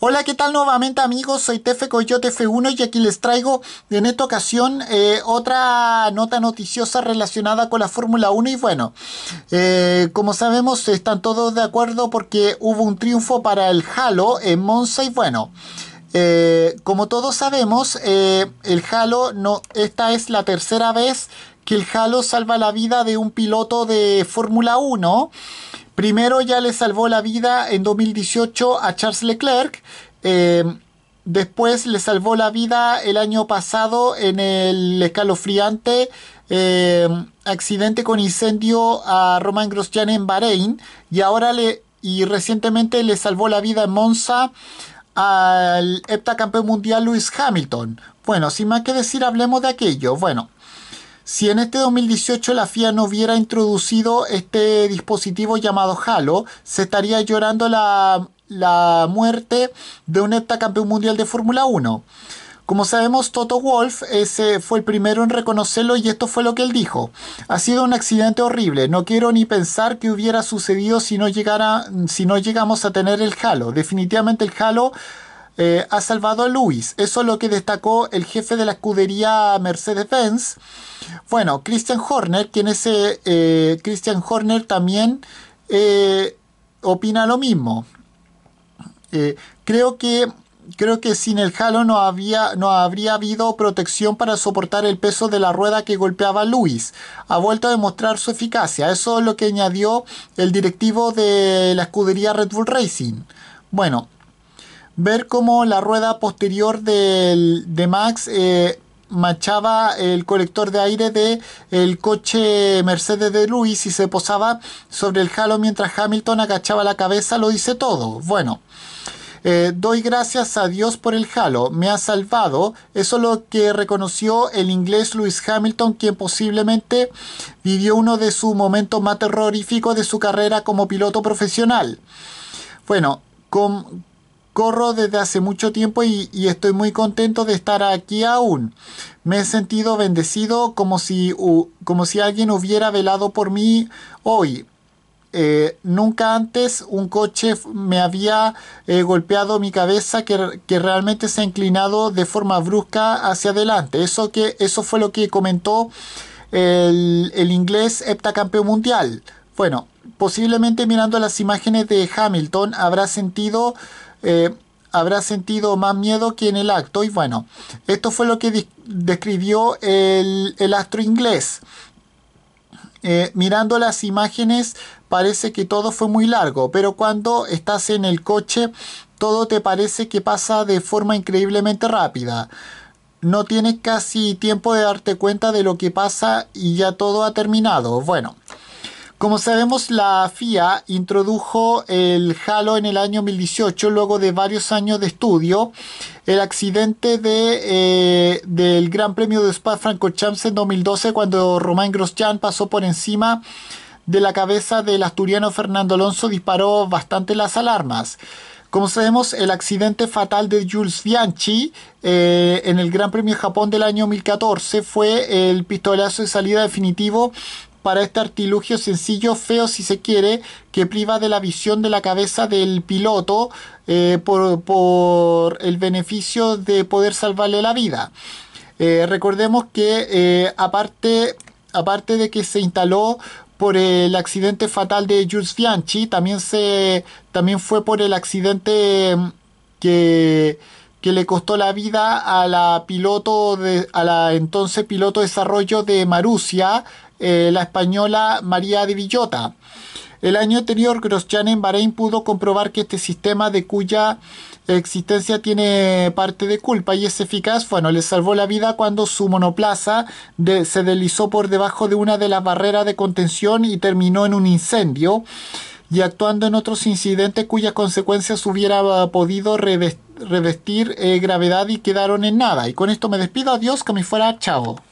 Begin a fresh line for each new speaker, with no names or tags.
Hola, ¿qué tal nuevamente amigos? Soy Tefe Coyote F1 y aquí les traigo en esta ocasión eh, otra nota noticiosa relacionada con la Fórmula 1 y bueno, eh, como sabemos están todos de acuerdo porque hubo un triunfo para el Halo en Monza y bueno, eh, como todos sabemos el Halo no, esta es la tercera vez que el Halo salva la vida de un piloto de Fórmula 1 Primero ya le salvó la vida en 2018 a Charles Leclerc. Eh, después le salvó la vida el año pasado en el escalofriante eh, accidente con incendio a Romain Grosjean en Bahrein. Y ahora le. Y recientemente le salvó la vida en Monza al heptacampeón mundial Lewis Hamilton. Bueno, sin más que decir, hablemos de aquello. Bueno, si en este 2018 la FIA no hubiera introducido este dispositivo llamado Halo, se estaría llorando la, muerte de un heptacampeón mundial de Fórmula 1. Como sabemos, Toto Wolf ese fue el primero en reconocerlo y esto fue lo que él dijo. Ha sido un accidente horrible. No quiero ni pensar que hubiera sucedido si no, llegara, si no llegamos a tener el Halo. Definitivamente el Halo eh, ha salvado a Luis. Eso es lo que destacó el jefe de la escudería Mercedes-Benz. Bueno, Christian Horner, quien es eh, eh, Christian Horner también opina lo mismo. creo que creo que sin el halo no, había, no habría habido protección para soportar el peso de la rueda que golpeaba a Luis. Ha vuelto a demostrar su eficacia. Eso es lo que añadió el directivo de la escudería Red Bull Racing. Bueno, ver cómo la rueda posterior del, de Max eh, machaba el colector de aire de coche Mercedes de Luis y se posaba sobre el halo mientras Hamilton agachaba la cabeza, lo dice todo. Bueno, eh, doy gracias a Dios por el halo, me ha salvado. Eso es lo que reconoció el inglés Lewis Hamilton, quien posiblemente vivió uno de sus momentos más terroríficos de su carrera como piloto profesional. Bueno, con, corro desde hace mucho tiempo y, estoy muy contento de estar aquí aún. Me he sentido bendecido como si, como si alguien hubiera velado por mí hoy. Eh, nunca antes un coche me había eh, golpeado mi cabeza que, realmente se ha inclinado de forma brusca hacia adelante. Eso, que, eso fue lo que comentó el, el inglés heptacampeón mundial. Bueno, posiblemente mirando las imágenes de Hamilton habrá sentido eh, habrá sentido más miedo que en el acto. Y bueno, esto fue lo que describió el, astro inglés. Eh, mirando las imágenes parece que todo fue muy largo, pero cuando estás en el coche todo te parece que pasa de forma increíblemente rápida. No tienes casi tiempo de darte cuenta de lo que pasa y ya todo ha terminado. Bueno, como sabemos, la FIA introdujo el halo en el año 2018, luego de varios años de estudio. El accidente de, eh, del Gran Premio de spa Champs en 2012, cuando Romain Grosjean pasó por encima de la cabeza del asturiano Fernando Alonso, disparó bastante las alarmas. Como sabemos, el accidente fatal de Jules Bianchi eh, en el Gran Premio Japón del año 2014 fue el pistolazo de salida definitivo para este artilugio sencillo, feo si se quiere, que priva de la visión de la cabeza del piloto eh, por, el beneficio de poder salvarle la vida. Eh, recordemos que eh, aparte, aparte de que se instaló por el accidente fatal de Jules Bianchi, también, se, también fue por el accidente mm, que que le costó la vida a la piloto de, a la entonces piloto de desarrollo de Marusia, eh, la española María de Villota. El año anterior, Grosjean en Bahrein pudo comprobar que este sistema de cuya existencia tiene parte de culpa y es eficaz, bueno, le salvó la vida cuando su monoplaza se deslizó por debajo de una de las barreras de contención y terminó en un incendio y actuando en otros incidentes cuyas consecuencias hubiera ah, podido revestir, eh, gravedad y quedaron en nada. Y con esto me despido, adiós, que me fuera, chao.